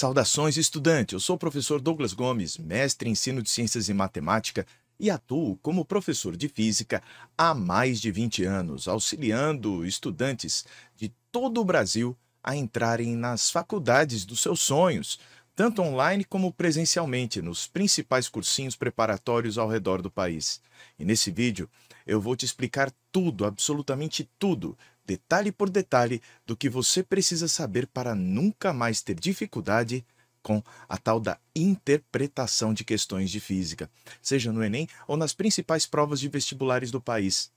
Saudações, estudante! Eu sou o professor Douglas Gomes, mestre em ensino de ciências e matemática e atuo como professor de física há mais de 20 anos, auxiliando estudantes de todo o Brasil a entrarem nas faculdades dos seus sonhos, tanto online como presencialmente, nos principais cursinhos preparatórios ao redor do país. E nesse vídeo eu vou te explicar tudo, absolutamente tudo, detalhe por detalhe, do que você precisa saber para nunca mais ter dificuldade com a tal da interpretação de questões de física, seja no Enem ou nas principais provas de vestibulares do país.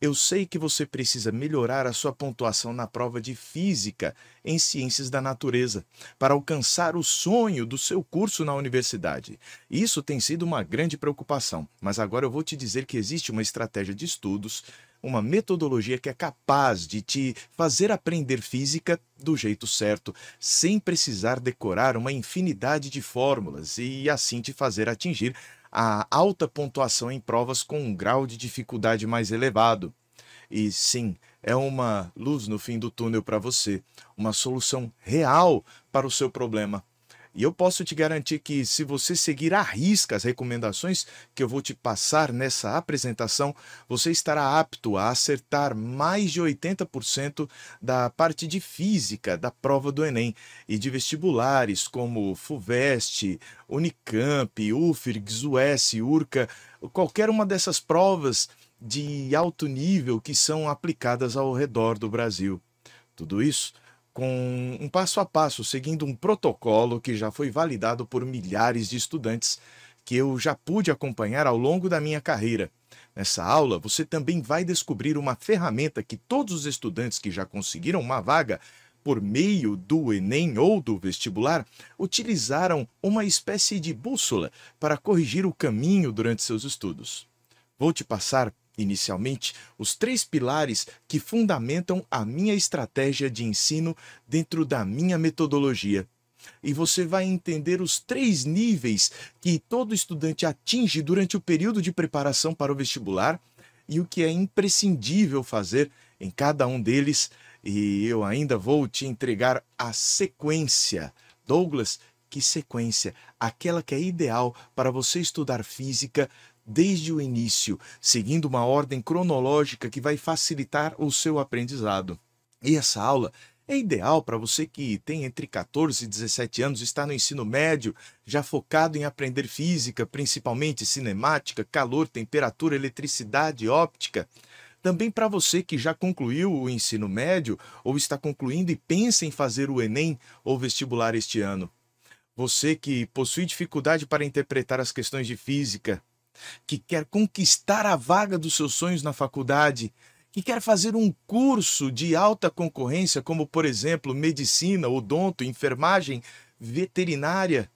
Eu sei que você precisa melhorar a sua pontuação na prova de Física em Ciências da Natureza para alcançar o sonho do seu curso na universidade. Isso tem sido uma grande preocupação, mas agora eu vou te dizer que existe uma estratégia de estudos uma metodologia que é capaz de te fazer aprender física do jeito certo, sem precisar decorar uma infinidade de fórmulas e assim te fazer atingir a alta pontuação em provas com um grau de dificuldade mais elevado. E sim, é uma luz no fim do túnel para você, uma solução real para o seu problema e eu posso te garantir que, se você seguir à risca as recomendações que eu vou te passar nessa apresentação, você estará apto a acertar mais de 80% da parte de física da prova do Enem e de vestibulares como FUVEST, Unicamp, UFIRGS, US, URCA, qualquer uma dessas provas de alto nível que são aplicadas ao redor do Brasil. Tudo isso com um passo a passo, seguindo um protocolo que já foi validado por milhares de estudantes que eu já pude acompanhar ao longo da minha carreira. Nessa aula, você também vai descobrir uma ferramenta que todos os estudantes que já conseguiram uma vaga por meio do Enem ou do vestibular, utilizaram uma espécie de bússola para corrigir o caminho durante seus estudos. Vou te passar Inicialmente, os três pilares que fundamentam a minha estratégia de ensino dentro da minha metodologia. E você vai entender os três níveis que todo estudante atinge durante o período de preparação para o vestibular e o que é imprescindível fazer em cada um deles. E eu ainda vou te entregar a sequência. Douglas, que sequência? Aquela que é ideal para você estudar física desde o início, seguindo uma ordem cronológica que vai facilitar o seu aprendizado. E essa aula é ideal para você que tem entre 14 e 17 anos, está no ensino médio, já focado em aprender física, principalmente cinemática, calor, temperatura, eletricidade, óptica. Também para você que já concluiu o ensino médio ou está concluindo e pensa em fazer o Enem ou vestibular este ano. Você que possui dificuldade para interpretar as questões de física, que quer conquistar a vaga dos seus sonhos na faculdade, que quer fazer um curso de alta concorrência, como por exemplo medicina, odonto, enfermagem, veterinária.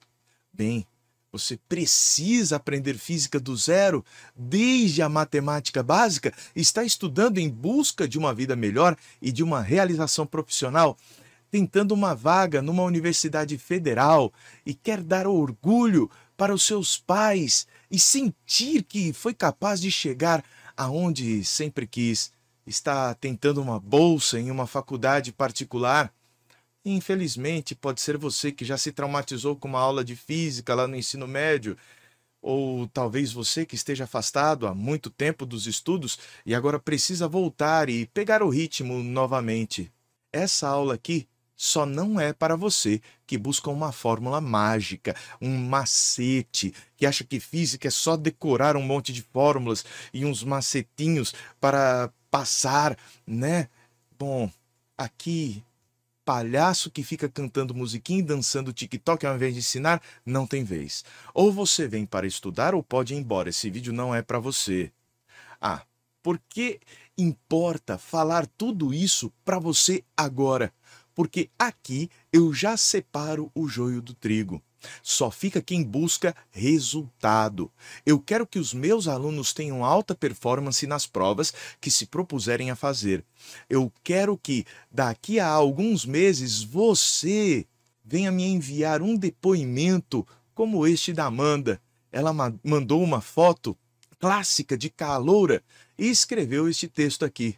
Bem, você precisa aprender física do zero, desde a matemática básica, está estudando em busca de uma vida melhor e de uma realização profissional, tentando uma vaga numa universidade federal e quer dar orgulho para os seus pais e sentir que foi capaz de chegar aonde sempre quis. Está tentando uma bolsa em uma faculdade particular. Infelizmente, pode ser você que já se traumatizou com uma aula de física lá no ensino médio, ou talvez você que esteja afastado há muito tempo dos estudos e agora precisa voltar e pegar o ritmo novamente. Essa aula aqui só não é para você que busca uma fórmula mágica, um macete, que acha que física é só decorar um monte de fórmulas e uns macetinhos para passar, né? Bom, aqui palhaço que fica cantando musiquinha e dançando TikTok ao invés de ensinar, não tem vez. Ou você vem para estudar ou pode ir embora, esse vídeo não é para você. Ah, por que importa falar tudo isso para você agora? porque aqui eu já separo o joio do trigo. Só fica quem busca resultado. Eu quero que os meus alunos tenham alta performance nas provas que se propuserem a fazer. Eu quero que daqui a alguns meses você venha me enviar um depoimento como este da Amanda. Ela mandou uma foto clássica de caloura e escreveu este texto aqui.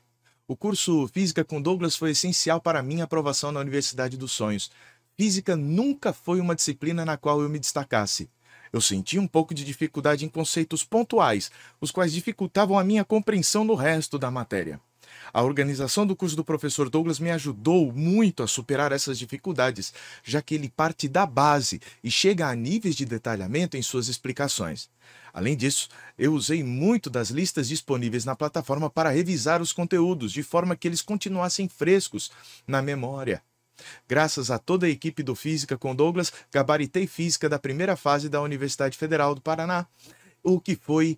O curso Física com Douglas foi essencial para minha aprovação na Universidade dos Sonhos. Física nunca foi uma disciplina na qual eu me destacasse. Eu senti um pouco de dificuldade em conceitos pontuais, os quais dificultavam a minha compreensão no resto da matéria. A organização do curso do professor Douglas me ajudou muito a superar essas dificuldades, já que ele parte da base e chega a níveis de detalhamento em suas explicações. Além disso, eu usei muito das listas disponíveis na plataforma para revisar os conteúdos, de forma que eles continuassem frescos na memória. Graças a toda a equipe do Física com Douglas, gabaritei Física da primeira fase da Universidade Federal do Paraná, o que foi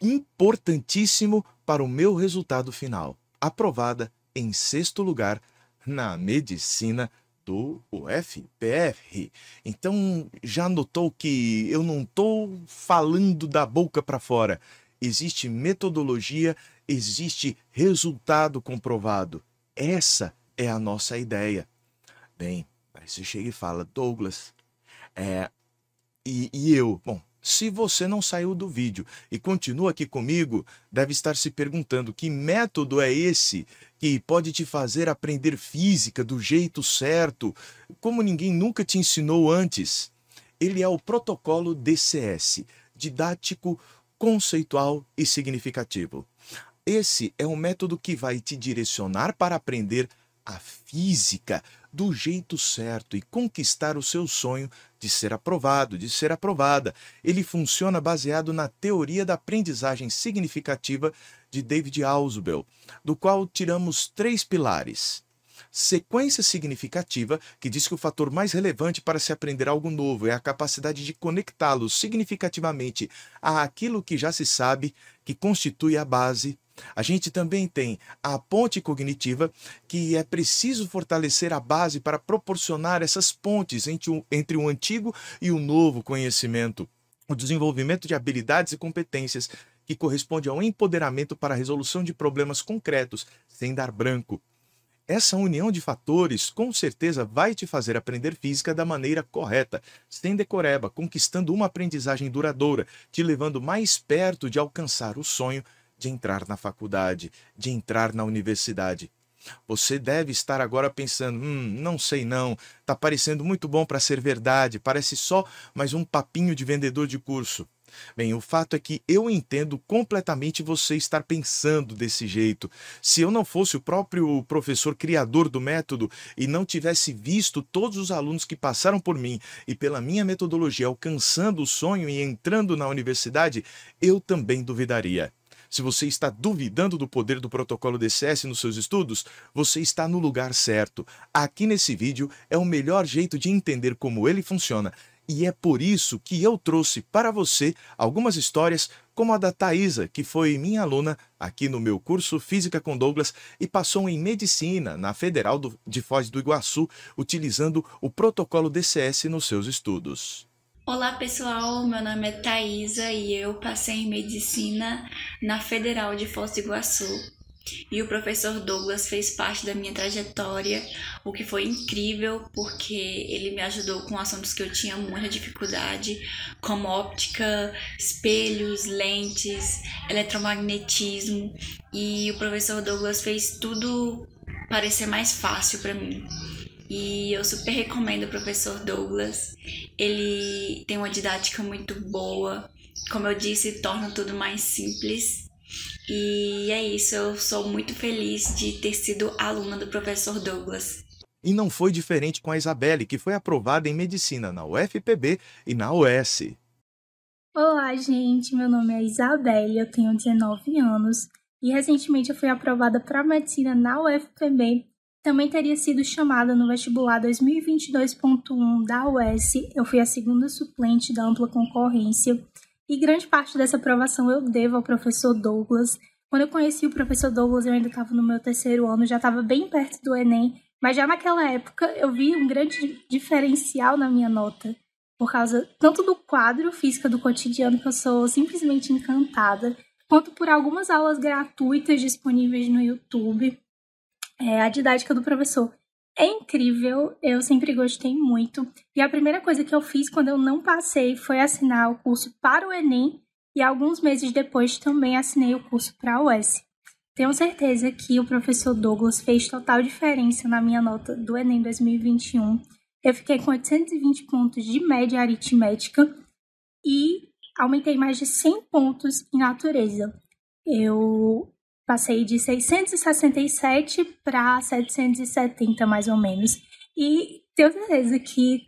importantíssimo para o meu resultado final aprovada em sexto lugar na medicina do UFPR. Então, já notou que eu não estou falando da boca para fora. Existe metodologia, existe resultado comprovado. Essa é a nossa ideia. Bem, aí você chega e fala, Douglas, é, e, e eu? Bom, se você não saiu do vídeo e continua aqui comigo, deve estar se perguntando que método é esse que pode te fazer aprender física do jeito certo, como ninguém nunca te ensinou antes. Ele é o protocolo DCS, didático, conceitual e significativo. Esse é um método que vai te direcionar para aprender a física do jeito certo e conquistar o seu sonho de ser aprovado, de ser aprovada. Ele funciona baseado na teoria da aprendizagem significativa de David Ausubel, do qual tiramos três pilares. Sequência significativa, que diz que o fator mais relevante para se aprender algo novo é a capacidade de conectá-lo significativamente àquilo que já se sabe, que constitui a base a gente também tem a ponte cognitiva, que é preciso fortalecer a base para proporcionar essas pontes entre o, entre o antigo e o novo conhecimento. O desenvolvimento de habilidades e competências que corresponde ao empoderamento para a resolução de problemas concretos, sem dar branco. Essa união de fatores com certeza vai te fazer aprender física da maneira correta, sem decoreba, conquistando uma aprendizagem duradoura, te levando mais perto de alcançar o sonho de entrar na faculdade, de entrar na universidade. Você deve estar agora pensando: hum, não sei não, está parecendo muito bom para ser verdade, parece só mais um papinho de vendedor de curso. Bem, o fato é que eu entendo completamente você estar pensando desse jeito. Se eu não fosse o próprio professor criador do método e não tivesse visto todos os alunos que passaram por mim e pela minha metodologia alcançando o sonho e entrando na universidade, eu também duvidaria se você está duvidando do poder do protocolo DCS nos seus estudos, você está no lugar certo. Aqui nesse vídeo é o melhor jeito de entender como ele funciona. E é por isso que eu trouxe para você algumas histórias como a da Thaisa, que foi minha aluna aqui no meu curso Física com Douglas e passou em Medicina na Federal de Foz do Iguaçu, utilizando o protocolo DCS nos seus estudos. Olá pessoal, meu nome é Thaisa e eu passei em medicina na Federal de Foz do Iguaçu. E o professor Douglas fez parte da minha trajetória, o que foi incrível porque ele me ajudou com assuntos que eu tinha muita dificuldade, como óptica, espelhos, lentes, eletromagnetismo, e o professor Douglas fez tudo parecer mais fácil para mim. E eu super recomendo o professor Douglas. Ele tem uma didática muito boa. Como eu disse, torna tudo mais simples. E é isso, eu sou muito feliz de ter sido aluna do professor Douglas. E não foi diferente com a Isabelle, que foi aprovada em medicina na UFPB e na US. Olá, gente. Meu nome é Isabelle, eu tenho 19 anos e recentemente eu fui aprovada para medicina na UFPB também teria sido chamada no vestibular 2022.1 da US. Eu fui a segunda suplente da ampla concorrência. E grande parte dessa aprovação eu devo ao professor Douglas. Quando eu conheci o professor Douglas, eu ainda estava no meu terceiro ano, já estava bem perto do Enem. Mas já naquela época eu vi um grande diferencial na minha nota. Por causa tanto do quadro Física do Cotidiano, que eu sou simplesmente encantada, quanto por algumas aulas gratuitas disponíveis no YouTube é, a didática do professor é incrível, eu sempre gostei muito. E a primeira coisa que eu fiz quando eu não passei foi assinar o curso para o Enem e alguns meses depois também assinei o curso para a UES. Tenho certeza que o professor Douglas fez total diferença na minha nota do Enem 2021. Eu fiquei com 820 pontos de média aritmética e aumentei mais de 100 pontos em natureza. Eu Passei de 667 para 770, mais ou menos. E tenho certeza que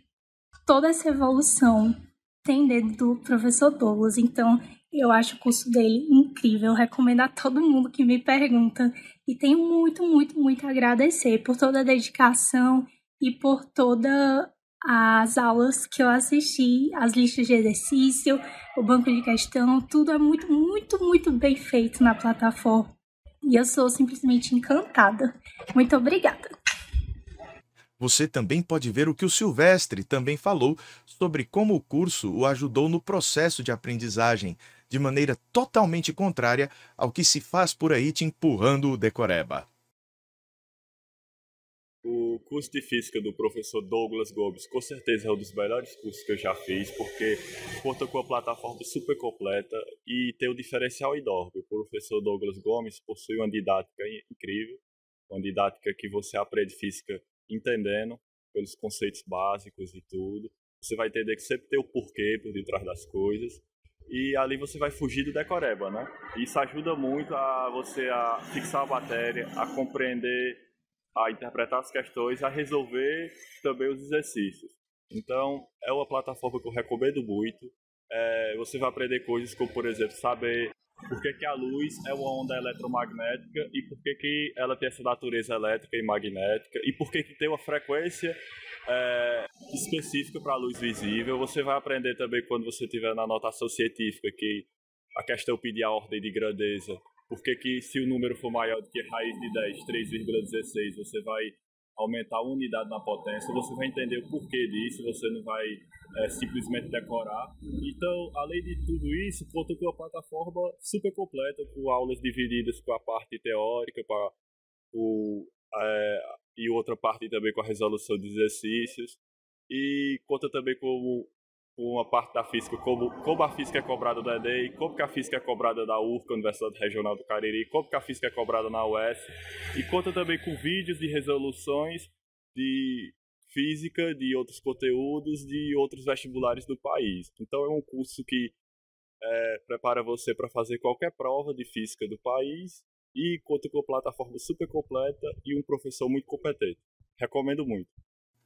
toda essa evolução tem dedo do professor Douglas. Então, eu acho o curso dele incrível. Eu recomendo a todo mundo que me pergunta. E tenho muito, muito, muito a agradecer por toda a dedicação e por todas as aulas que eu assisti, as listas de exercício, o banco de questão, tudo é muito, muito, muito bem feito na plataforma. E eu sou simplesmente encantada. Muito obrigada. Você também pode ver o que o Silvestre também falou sobre como o curso o ajudou no processo de aprendizagem, de maneira totalmente contrária ao que se faz por aí te empurrando o decoreba. O curso de física do professor Douglas Gomes, com certeza é um dos melhores cursos que eu já fiz, porque conta com uma plataforma super completa e tem um diferencial enorme. O professor Douglas Gomes possui uma didática incrível, uma didática que você aprende física entendendo pelos conceitos básicos e tudo. Você vai entender que sempre tem o porquê por detrás das coisas e ali você vai fugir do decoreba, né? Isso ajuda muito a você a fixar a matéria, a compreender a interpretar as questões, a resolver também os exercícios. Então, é uma plataforma que eu recomendo muito. É, você vai aprender coisas como, por exemplo, saber por que, que a luz é uma onda eletromagnética e por que, que ela tem essa natureza elétrica e magnética e por que, que tem uma frequência é, específica para a luz visível. Você vai aprender também quando você tiver na notação científica que a questão pedir é a ordem de grandeza porque que se o número for maior do que raiz de 10, 3,16, você vai aumentar a unidade na potência, você vai entender o porquê disso, você não vai é, simplesmente decorar. Então, além de tudo isso, conta com uma plataforma super completa, com aulas divididas com a parte teórica para o, é, e outra parte também com a resolução de exercícios. E conta também com uma parte da física, como, como a física é cobrada do EDEI, como que a física é cobrada da URCA, Universidade Regional do Cariri, como que a física é cobrada na UES, e conta também com vídeos de resoluções de física, de outros conteúdos, de outros vestibulares do país. Então é um curso que é, prepara você para fazer qualquer prova de física do país e conta com uma plataforma super completa e um professor muito competente. Recomendo muito.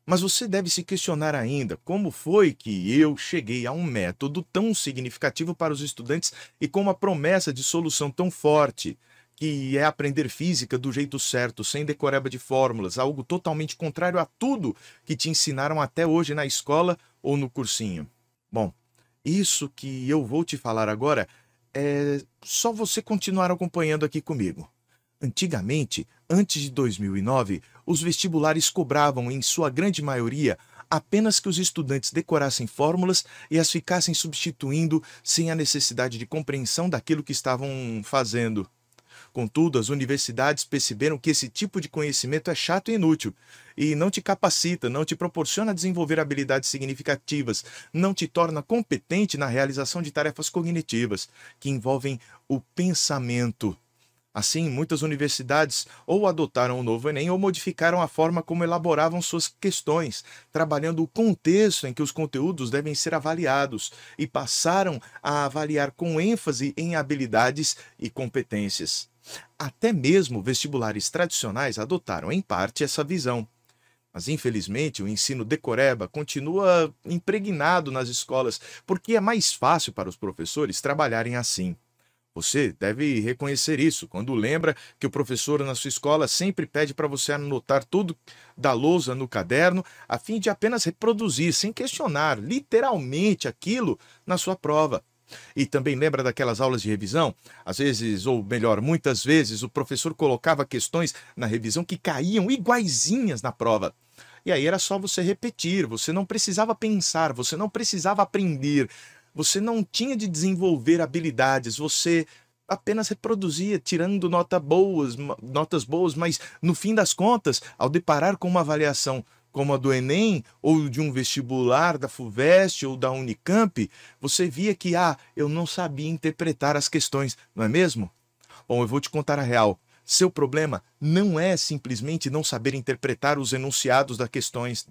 Mas você deve se questionar ainda como foi que eu cheguei a um método tão significativo para os estudantes e com uma promessa de solução tão forte, que é aprender física do jeito certo, sem decoreba de fórmulas, algo totalmente contrário a tudo que te ensinaram até hoje na escola ou no cursinho. Bom, isso que eu vou te falar agora é só você continuar acompanhando aqui comigo. Antigamente, antes de 2009, os vestibulares cobravam, em sua grande maioria, apenas que os estudantes decorassem fórmulas e as ficassem substituindo sem a necessidade de compreensão daquilo que estavam fazendo. Contudo, as universidades perceberam que esse tipo de conhecimento é chato e inútil, e não te capacita, não te proporciona desenvolver habilidades significativas, não te torna competente na realização de tarefas cognitivas, que envolvem o pensamento. Assim, muitas universidades ou adotaram o novo Enem ou modificaram a forma como elaboravam suas questões, trabalhando o contexto em que os conteúdos devem ser avaliados e passaram a avaliar com ênfase em habilidades e competências. Até mesmo vestibulares tradicionais adotaram, em parte, essa visão. Mas, infelizmente, o ensino decoreba continua impregnado nas escolas, porque é mais fácil para os professores trabalharem assim. Você deve reconhecer isso quando lembra que o professor na sua escola sempre pede para você anotar tudo da lousa no caderno, a fim de apenas reproduzir, sem questionar, literalmente aquilo na sua prova. E também lembra daquelas aulas de revisão? Às vezes, ou melhor, muitas vezes, o professor colocava questões na revisão que caíam iguaizinhas na prova. E aí era só você repetir, você não precisava pensar, você não precisava aprender, você não tinha de desenvolver habilidades, você apenas reproduzia, tirando nota boas, notas boas, mas no fim das contas, ao deparar com uma avaliação como a do Enem ou de um vestibular da FUVEST ou da Unicamp, você via que, ah, eu não sabia interpretar as questões, não é mesmo? Bom, eu vou te contar a real. Seu problema não é simplesmente não saber interpretar os enunciados das questões,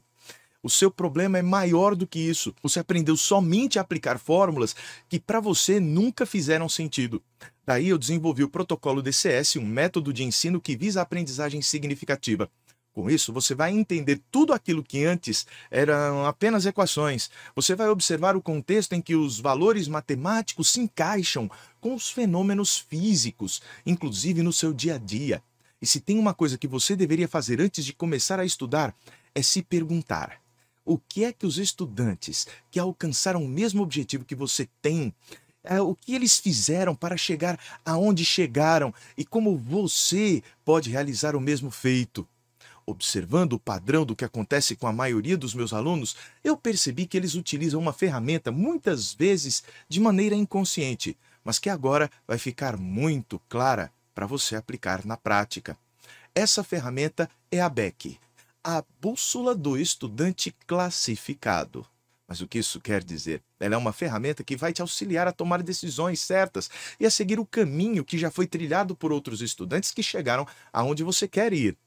o seu problema é maior do que isso. Você aprendeu somente a aplicar fórmulas que para você nunca fizeram sentido. Daí eu desenvolvi o protocolo DCS, um método de ensino que visa a aprendizagem significativa. Com isso, você vai entender tudo aquilo que antes eram apenas equações. Você vai observar o contexto em que os valores matemáticos se encaixam com os fenômenos físicos, inclusive no seu dia a dia. E se tem uma coisa que você deveria fazer antes de começar a estudar, é se perguntar: o que é que os estudantes que alcançaram o mesmo objetivo que você tem, é, o que eles fizeram para chegar aonde chegaram e como você pode realizar o mesmo feito. Observando o padrão do que acontece com a maioria dos meus alunos, eu percebi que eles utilizam uma ferramenta muitas vezes de maneira inconsciente, mas que agora vai ficar muito clara para você aplicar na prática. Essa ferramenta é a BEC, a bússola do estudante classificado. Mas o que isso quer dizer? Ela é uma ferramenta que vai te auxiliar a tomar decisões certas e a seguir o caminho que já foi trilhado por outros estudantes que chegaram aonde você quer ir.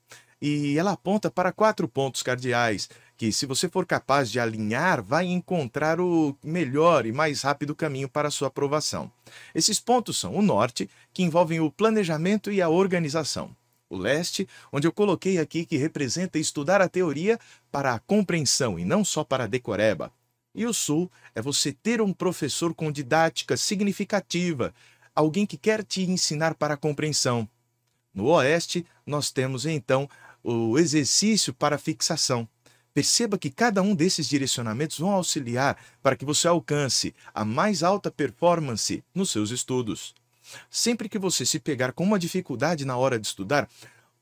E ela aponta para quatro pontos cardeais que, se você for capaz de alinhar, vai encontrar o melhor e mais rápido caminho para a sua aprovação. Esses pontos são o norte, que envolvem o planejamento e a organização o leste, onde eu coloquei aqui que representa estudar a teoria para a compreensão e não só para a decoreba. E o sul é você ter um professor com didática significativa, alguém que quer te ensinar para a compreensão. No oeste, nós temos então o exercício para fixação. Perceba que cada um desses direcionamentos vão auxiliar para que você alcance a mais alta performance nos seus estudos. Sempre que você se pegar com uma dificuldade na hora de estudar,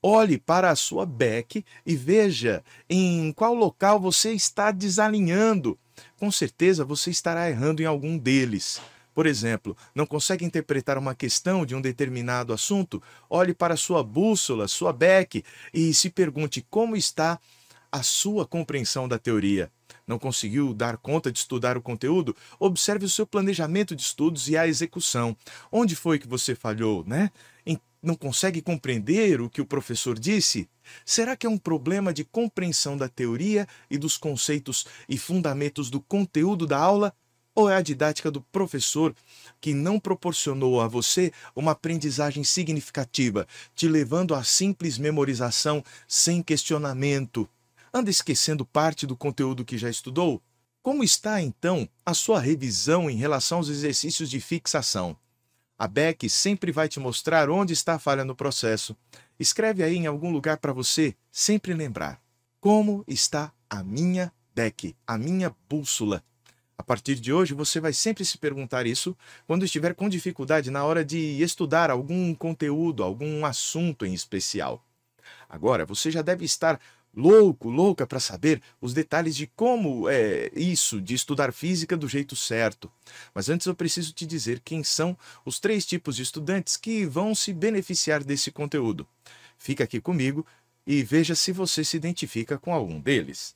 olhe para a sua back e veja em qual local você está desalinhando. Com certeza você estará errando em algum deles. Por exemplo, não consegue interpretar uma questão de um determinado assunto? Olhe para sua bússola, sua back e se pergunte como está a sua compreensão da teoria. Não conseguiu dar conta de estudar o conteúdo? Observe o seu planejamento de estudos e a execução. Onde foi que você falhou, né? não consegue compreender o que o professor disse? Será que é um problema de compreensão da teoria e dos conceitos e fundamentos do conteúdo da aula? Ou é a didática do professor que não proporcionou a você uma aprendizagem significativa, te levando à simples memorização sem questionamento? Anda esquecendo parte do conteúdo que já estudou? Como está, então, a sua revisão em relação aos exercícios de fixação? A Beck sempre vai te mostrar onde está a falha no processo. Escreve aí em algum lugar para você sempre lembrar. Como está a minha Beck, a minha bússola? A partir de hoje, você vai sempre se perguntar isso quando estiver com dificuldade na hora de estudar algum conteúdo, algum assunto em especial. Agora, você já deve estar louco, louca para saber os detalhes de como é isso, de estudar física do jeito certo. Mas antes eu preciso te dizer quem são os três tipos de estudantes que vão se beneficiar desse conteúdo. Fica aqui comigo e veja se você se identifica com algum deles.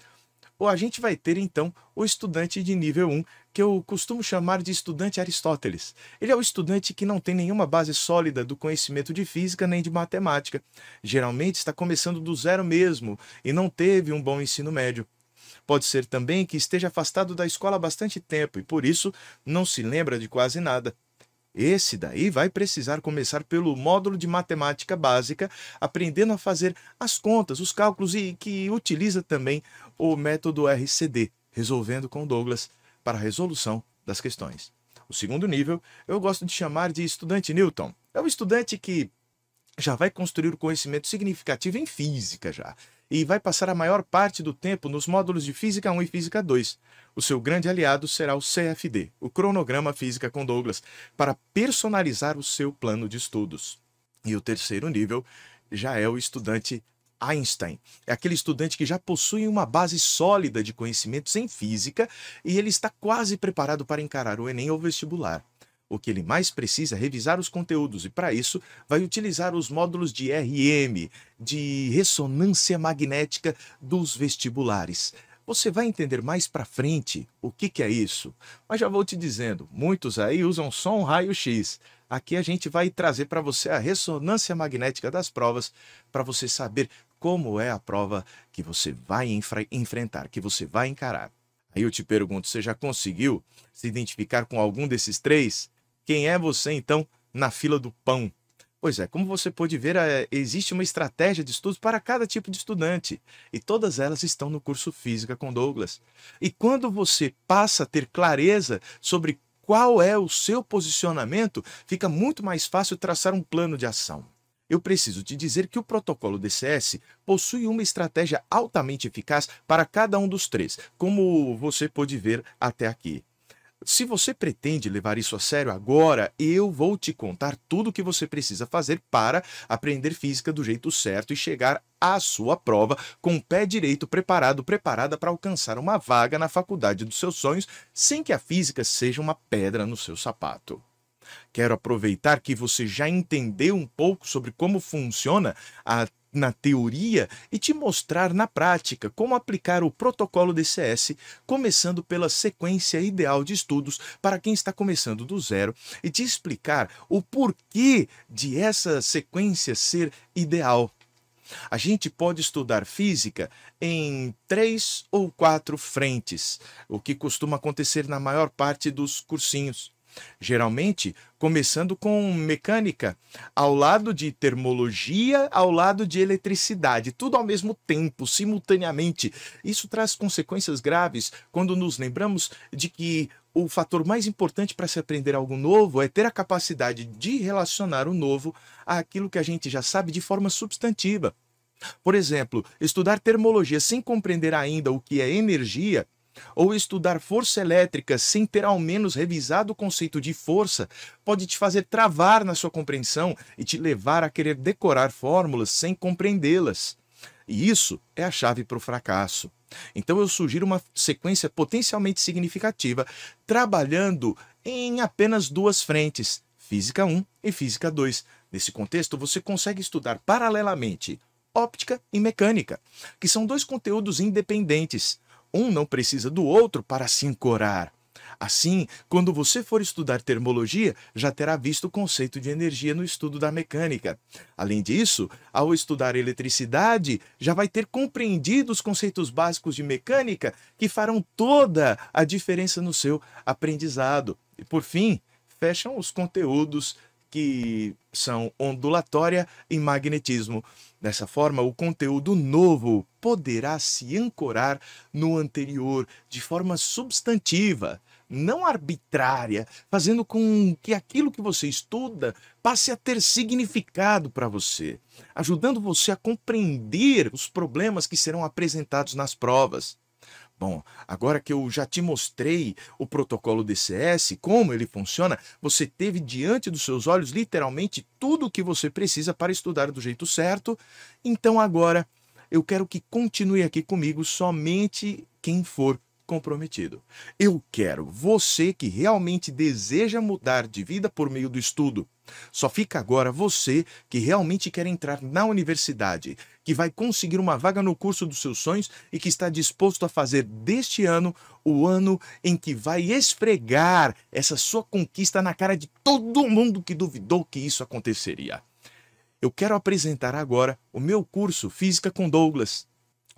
Ou a gente vai ter então o estudante de nível 1, que eu costumo chamar de estudante Aristóteles. Ele é o estudante que não tem nenhuma base sólida do conhecimento de física nem de matemática. Geralmente está começando do zero mesmo e não teve um bom ensino médio. Pode ser também que esteja afastado da escola há bastante tempo e, por isso, não se lembra de quase nada. Esse daí vai precisar começar pelo módulo de matemática básica, aprendendo a fazer as contas, os cálculos e que utiliza também ou método RCD, resolvendo com Douglas, para a resolução das questões. O segundo nível eu gosto de chamar de estudante Newton. É um estudante que já vai construir o conhecimento significativo em física já e vai passar a maior parte do tempo nos módulos de Física 1 e Física 2. O seu grande aliado será o CFD, o Cronograma Física com Douglas, para personalizar o seu plano de estudos. E o terceiro nível já é o estudante Einstein. É aquele estudante que já possui uma base sólida de conhecimentos em física e ele está quase preparado para encarar o Enem ou vestibular. O que ele mais precisa é revisar os conteúdos e, para isso, vai utilizar os módulos de RM, de ressonância magnética dos vestibulares. Você vai entender mais para frente o que, que é isso, mas já vou te dizendo: muitos aí usam só um raio-x. Aqui a gente vai trazer para você a ressonância magnética das provas para você saber como é a prova que você vai enfrentar, que você vai encarar. Aí eu te pergunto, você já conseguiu se identificar com algum desses três? Quem é você então na fila do pão? Pois é, como você pode ver, eh, existe uma estratégia de estudo para cada tipo de estudante e todas elas estão no curso Física com Douglas. E quando você passa a ter clareza sobre qual é o seu posicionamento, fica muito mais fácil traçar um plano de ação eu preciso te dizer que o protocolo DCS possui uma estratégia altamente eficaz para cada um dos três, como você pôde ver até aqui. Se você pretende levar isso a sério agora, eu vou te contar tudo o que você precisa fazer para aprender física do jeito certo e chegar à sua prova com o pé direito preparado, preparada para alcançar uma vaga na faculdade dos seus sonhos, sem que a física seja uma pedra no seu sapato. Quero aproveitar que você já entendeu um pouco sobre como funciona a na teoria e te mostrar na prática como aplicar o protocolo DCS, começando pela sequência ideal de estudos para quem está começando do zero e te explicar o porquê de essa sequência ser ideal. A gente pode estudar física em três ou quatro frentes, o que costuma acontecer na maior parte dos cursinhos. Geralmente, começando com mecânica, ao lado de termologia, ao lado de eletricidade, tudo ao mesmo tempo, simultaneamente. Isso traz consequências graves quando nos lembramos de que o fator mais importante para se aprender algo novo é ter a capacidade de relacionar o novo àquilo que a gente já sabe de forma substantiva. Por exemplo, estudar termologia sem compreender ainda o que é energia ou estudar força elétrica sem ter ao menos revisado o conceito de força pode te fazer travar na sua compreensão e te levar a querer decorar fórmulas sem compreendê-las. E isso é a chave para o fracasso. Então eu sugiro uma sequência potencialmente significativa, trabalhando em apenas duas frentes, Física 1 e Física 2. Nesse contexto, você consegue estudar paralelamente óptica e mecânica, que são dois conteúdos independentes, um não precisa do outro para se ancorar. Assim, quando você for estudar termologia, já terá visto o conceito de energia no estudo da mecânica. Além disso, ao estudar eletricidade, já vai ter compreendido os conceitos básicos de mecânica que farão toda a diferença no seu aprendizado. E por fim, fecham os conteúdos que são ondulatória e magnetismo. Dessa forma, o conteúdo novo poderá se ancorar no anterior de forma substantiva, não arbitrária, fazendo com que aquilo que você estuda passe a ter significado para você, ajudando você a compreender os problemas que serão apresentados nas provas. Bom, agora que eu já te mostrei o protocolo DCS, como ele funciona, você teve diante dos seus olhos literalmente tudo o que você precisa para estudar do jeito certo. Então agora eu quero que continue aqui comigo somente quem for comprometido. Eu quero você que realmente deseja mudar de vida por meio do estudo. Só fica agora você que realmente quer entrar na universidade, que vai conseguir uma vaga no curso dos seus sonhos e que está disposto a fazer deste ano o ano em que vai esfregar essa sua conquista na cara de todo mundo que duvidou que isso aconteceria. Eu quero apresentar agora o meu curso Física com Douglas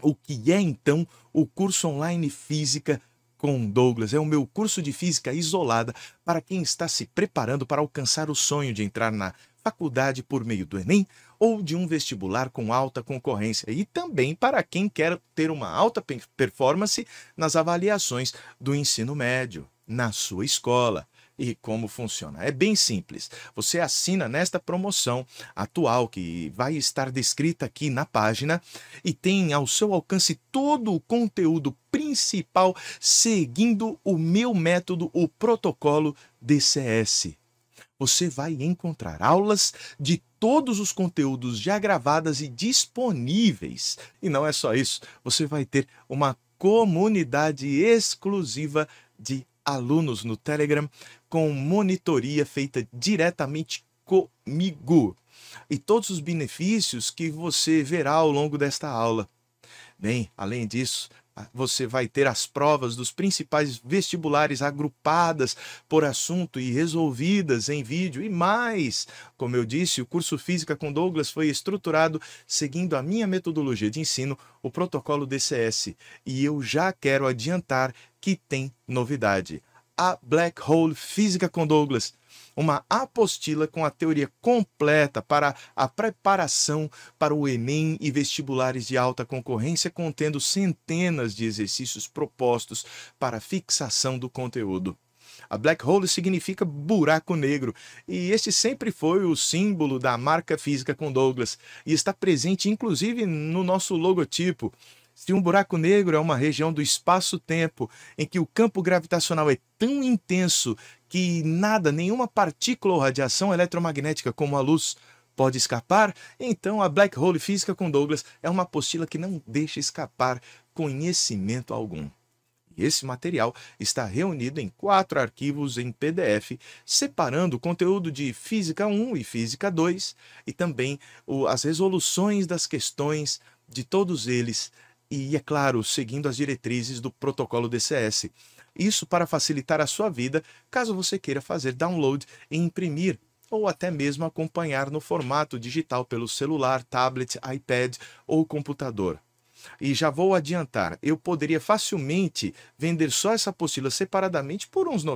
o que é então o curso online Física com Douglas. É o meu curso de física isolada para quem está se preparando para alcançar o sonho de entrar na faculdade por meio do Enem ou de um vestibular com alta concorrência e também para quem quer ter uma alta performance nas avaliações do ensino médio, na sua escola e como funciona. É bem simples. Você assina nesta promoção atual que vai estar descrita aqui na página e tem ao seu alcance todo o conteúdo principal seguindo o meu método, o protocolo DCS. Você vai encontrar aulas de todos os conteúdos já gravadas e disponíveis. E não é só isso, você vai ter uma comunidade exclusiva de alunos no Telegram com monitoria feita diretamente comigo e todos os benefícios que você verá ao longo desta aula. Bem, além disso, você vai ter as provas dos principais vestibulares agrupadas por assunto e resolvidas em vídeo e mais. Como eu disse, o curso Física com Douglas foi estruturado seguindo a minha metodologia de ensino, o protocolo DCS, e eu já quero adiantar que tem novidade. A Black Hole Física com Douglas uma apostila com a teoria completa para a preparação para o Enem e vestibulares de alta concorrência, contendo centenas de exercícios propostos para fixação do conteúdo. A black hole significa buraco negro, e este sempre foi o símbolo da marca física com Douglas, e está presente inclusive no nosso logotipo. Se um buraco negro é uma região do espaço-tempo em que o campo gravitacional é tão intenso que nada, nenhuma partícula ou radiação eletromagnética como a luz pode escapar, então a Black Hole Física com Douglas é uma apostila que não deixa escapar conhecimento algum. E esse material está reunido em quatro arquivos em PDF, separando o conteúdo de Física 1 e Física 2 e também o, as resoluções das questões de todos eles e é claro, seguindo as diretrizes do protocolo DCS. Isso para facilitar a sua vida, caso você queira fazer download e imprimir ou até mesmo acompanhar no formato digital pelo celular, tablet, iPad ou computador. E já vou adiantar, eu poderia facilmente vender só essa apostila separadamente por uns R$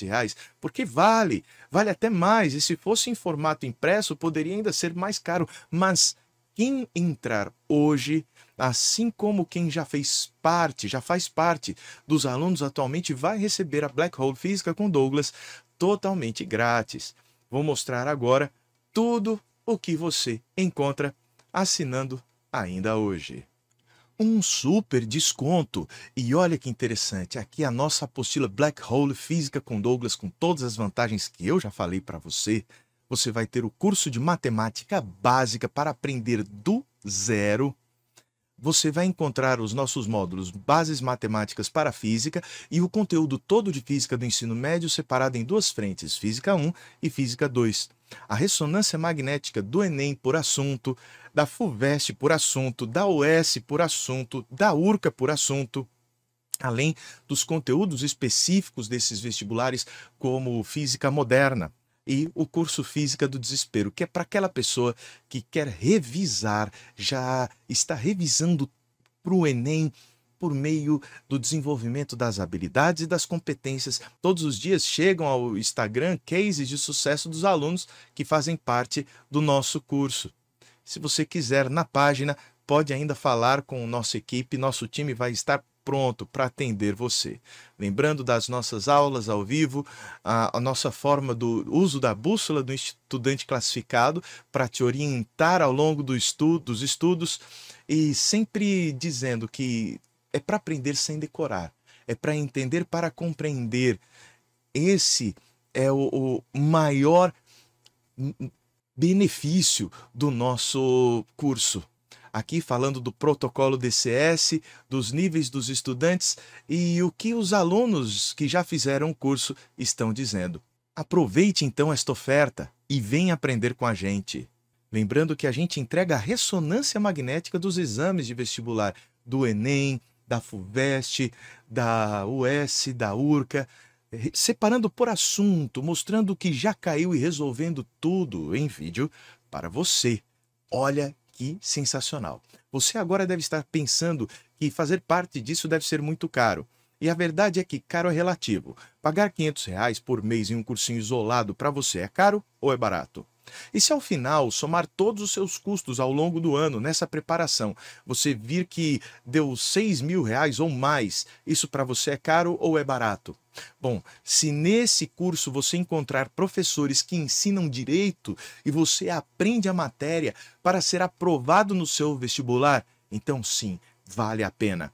reais, porque vale, vale até mais, e se fosse em formato impresso poderia ainda ser mais caro, mas quem entrar hoje assim como quem já fez parte, já faz parte dos alunos atualmente, vai receber a Black Hole Física com Douglas totalmente grátis. Vou mostrar agora tudo o que você encontra assinando ainda hoje um super desconto. E olha que interessante, aqui a nossa apostila Black Hole Física com Douglas, com todas as vantagens que eu já falei para você. Você vai ter o curso de matemática básica para aprender do zero você vai encontrar os nossos módulos Bases Matemáticas para Física e o conteúdo todo de Física do ensino médio separado em duas frentes, Física 1 e Física 2. A ressonância magnética do Enem por assunto, da FUVEST por assunto, da OS por assunto, da URCA por assunto, além dos conteúdos específicos desses vestibulares, como Física Moderna e o curso Física do Desespero, que é para aquela pessoa que quer revisar, já está revisando para o Enem por meio do desenvolvimento das habilidades e das competências. Todos os dias chegam ao Instagram cases de sucesso dos alunos que fazem parte do nosso curso. Se você quiser, na página, pode ainda falar com nossa equipe, nosso time vai estar pronto para atender você. Lembrando das nossas aulas ao vivo, a, a, nossa forma do uso da bússola do estudante classificado para te orientar ao longo do estudo, dos estudos e sempre dizendo que é para aprender sem decorar, é para entender para compreender. Esse é o, o maior benefício do nosso curso aqui falando do protocolo DCS, dos níveis dos estudantes e o que os alunos que já fizeram o curso estão dizendo. Aproveite então esta oferta e venha aprender com a gente. Lembrando que a gente entrega a ressonância magnética dos exames de vestibular do Enem, da FUVEST, da US, da URCA, eh, separando por assunto, mostrando o que já caiu e resolvendo tudo em vídeo para você. Olha que sensacional! Você agora deve estar pensando que fazer parte disso deve ser muito caro. E a verdade é que caro é relativo. Pagar 500 reais por mês em um cursinho isolado para você é caro ou é barato? E se ao final somar todos os seus custos ao longo do ano nessa preparação, você vir que deu 6 mil reais ou mais, isso para você é caro ou é barato? Bom, se nesse curso você encontrar professores que ensinam direito e você aprende a matéria para ser aprovado no seu vestibular, então sim, vale a pena.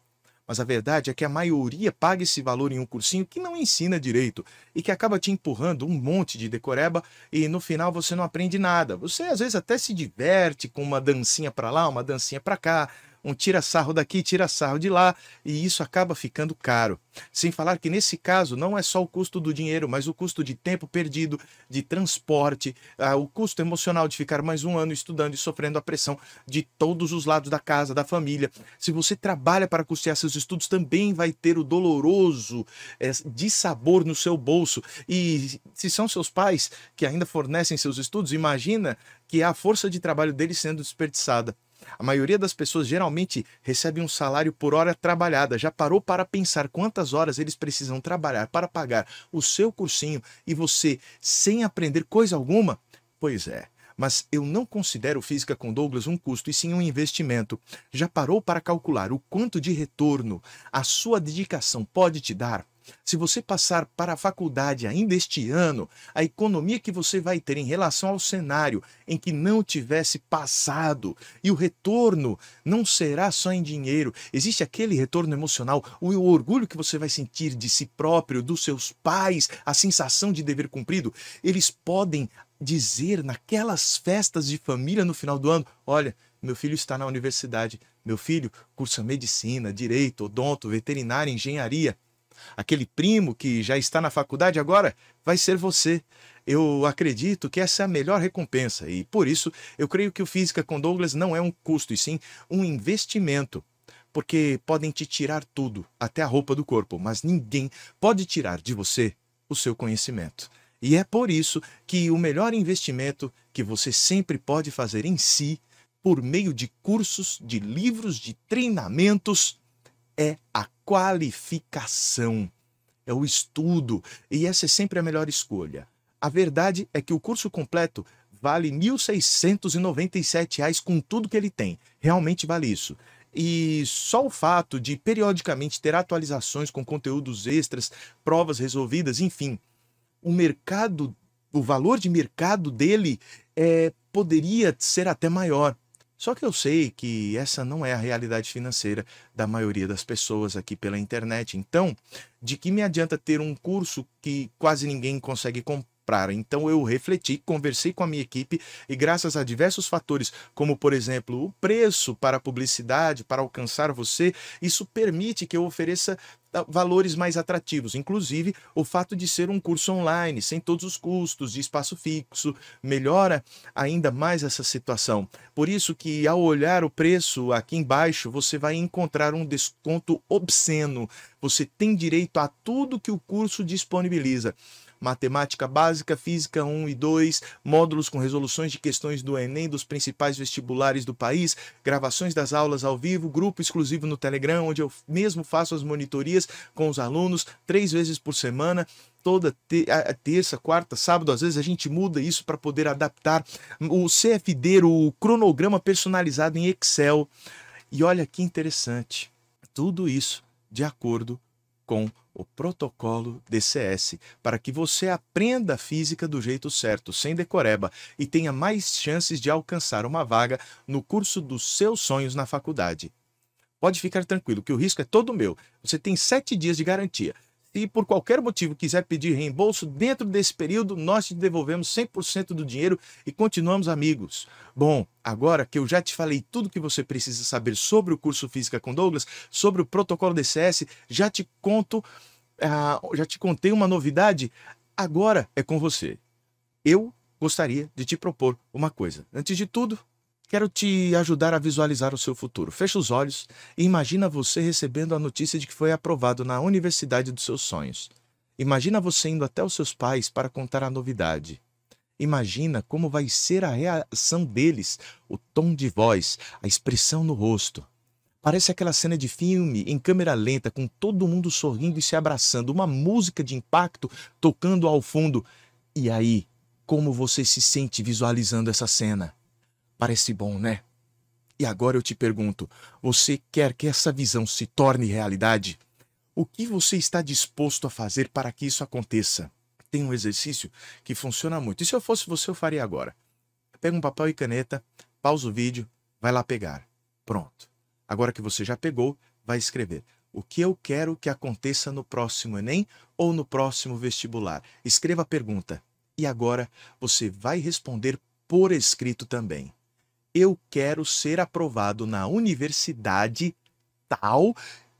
Mas a verdade é que a maioria paga esse valor em um cursinho que não ensina direito e que acaba te empurrando um monte de decoreba e no final você não aprende nada. Você às vezes até se diverte com uma dancinha para lá, uma dancinha para cá, um tira sarro daqui, tira sarro de lá, e isso acaba ficando caro. Sem falar que nesse caso não é só o custo do dinheiro, mas o custo de tempo perdido, de transporte, ah, o custo emocional de ficar mais um ano estudando e sofrendo a pressão de todos os lados da casa, da família. Se você trabalha para custear seus estudos, também vai ter o doloroso eh, de sabor no seu bolso. E se são seus pais que ainda fornecem seus estudos, imagina que é a força de trabalho deles sendo desperdiçada. A maioria das pessoas geralmente recebe um salário por hora trabalhada. Já parou para pensar quantas horas eles precisam trabalhar para pagar o seu cursinho e você sem aprender coisa alguma? Pois é mas eu não considero Física com Douglas um custo e sim um investimento. Já parou para calcular o quanto de retorno a sua dedicação pode te dar? Se você passar para a faculdade ainda este ano, a economia que você vai ter em relação ao cenário em que não tivesse passado e o retorno não será só em dinheiro, existe aquele retorno emocional, o orgulho que você vai sentir de si próprio, dos seus pais, a sensação de dever cumprido. Eles podem dizer naquelas festas de família no final do ano: olha, meu filho está na universidade, meu filho cursa medicina, direito, odonto, veterinária, engenharia aquele primo que já está na faculdade agora, vai ser você. Eu acredito que essa é a melhor recompensa e por isso eu creio que o Física com Douglas não é um custo e sim um investimento. Porque podem te tirar tudo, até a roupa do corpo, mas ninguém pode tirar de você o seu conhecimento. E é por isso que o melhor investimento que você sempre pode fazer em si, por meio de cursos, de livros, de treinamentos, é a qualificação, é o estudo, e essa é sempre a melhor escolha. A verdade é que o curso completo vale R$ 1.697 com tudo que ele tem. Realmente vale isso. E só o fato de periodicamente ter atualizações com conteúdos extras, provas resolvidas, enfim, o mercado, o valor de mercado dele é, poderia ser até maior. Só que eu sei que essa não é a realidade financeira da maioria das pessoas aqui pela internet. Então, de que me adianta ter um curso que quase ninguém consegue comprar? Então, eu refleti, conversei com a minha equipe e, graças a diversos fatores, como por exemplo o preço para a publicidade, para alcançar você, isso permite que eu ofereça valores mais atrativos, inclusive o fato de ser um curso online, sem todos os custos, de espaço fixo, melhora ainda mais essa situação. Por isso que ao olhar o preço aqui embaixo, você vai encontrar um desconto obsceno. Você tem direito a tudo que o curso disponibiliza matemática básica, física 1 e 2, módulos com resoluções de questões do Enem dos principais vestibulares do país, gravações das aulas ao vivo, grupo exclusivo no Telegram, onde eu mesmo faço as monitorias com os alunos três vezes por semana toda terça, quarta, sábado, às vezes a gente muda isso para poder adaptar o CFD, o cronograma personalizado em Excel. E olha que interessante, tudo isso de acordo com o protocolo DCS, para que você aprenda a física do jeito certo, sem decoreba, e tenha mais chances de alcançar uma vaga no curso dos seus sonhos na faculdade. Pode ficar tranquilo que o risco é todo meu. Você tem sete dias de garantia. Se por qualquer motivo quiser pedir reembolso dentro desse período, nós te devolvemos 100% do dinheiro e continuamos amigos. Bom, agora que eu já te falei tudo que você precisa saber sobre o curso Física com Douglas, sobre o protocolo DCS, já te conto ah, já te contei uma novidade, agora é com você. Eu gostaria de te propor uma coisa. Antes de tudo, quero te ajudar a visualizar o seu futuro. Fecha os olhos e imagina você recebendo a notícia de que foi aprovado na universidade dos seus sonhos. Imagina você indo até os seus pais para contar a novidade. Imagina como vai ser a reação deles, o tom de voz, a expressão no rosto. Parece aquela cena de filme em câmera lenta, com todo mundo sorrindo e se abraçando, uma música de impacto tocando ao fundo. E aí, como você se sente visualizando essa cena? Parece bom, né? E agora eu te pergunto: você quer que essa visão se torne realidade? O que você está disposto a fazer para que isso aconteça? Tem um exercício que funciona muito. E se eu fosse você, eu faria agora. Pega um papel e caneta, pausa o vídeo, vai lá pegar. Pronto. Agora que você já pegou, vai escrever. O que eu quero que aconteça no próximo Enem ou no próximo vestibular? Escreva a pergunta. E agora você vai responder por escrito também. Eu quero ser aprovado na universidade tal.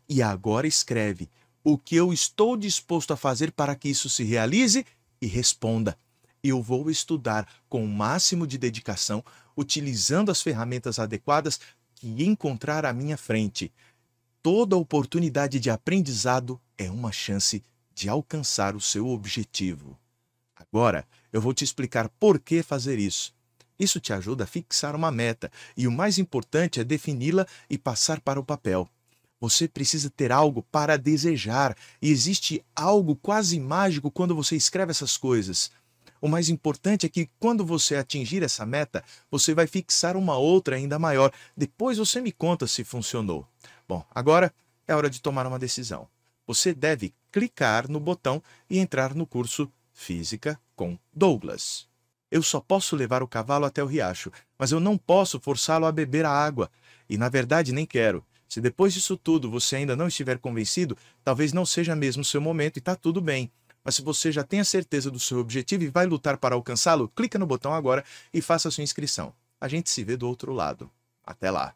E agora escreve o que eu estou disposto a fazer para que isso se realize e responda. Eu vou estudar com o máximo de dedicação, utilizando as ferramentas adequadas que encontrar à minha frente. Toda oportunidade de aprendizado é uma chance de alcançar o seu objetivo. Agora, eu vou te explicar por que fazer isso. Isso te ajuda a fixar uma meta, e o mais importante é defini-la e passar para o papel. Você precisa ter algo para desejar, e existe algo quase mágico quando você escreve essas coisas. O mais importante é que quando você atingir essa meta, você vai fixar uma outra ainda maior. Depois você me conta se funcionou. Bom, agora é hora de tomar uma decisão. Você deve clicar no botão e entrar no curso Física com Douglas. Eu só posso levar o cavalo até o riacho, mas eu não posso forçá-lo a beber a água. E na verdade nem quero. Se depois disso tudo você ainda não estiver convencido, talvez não seja mesmo seu momento e está tudo bem. Mas se você já tem a certeza do seu objetivo e vai lutar para alcançá-lo, clica no botão agora e faça sua inscrição. A gente se vê do outro lado. Até lá!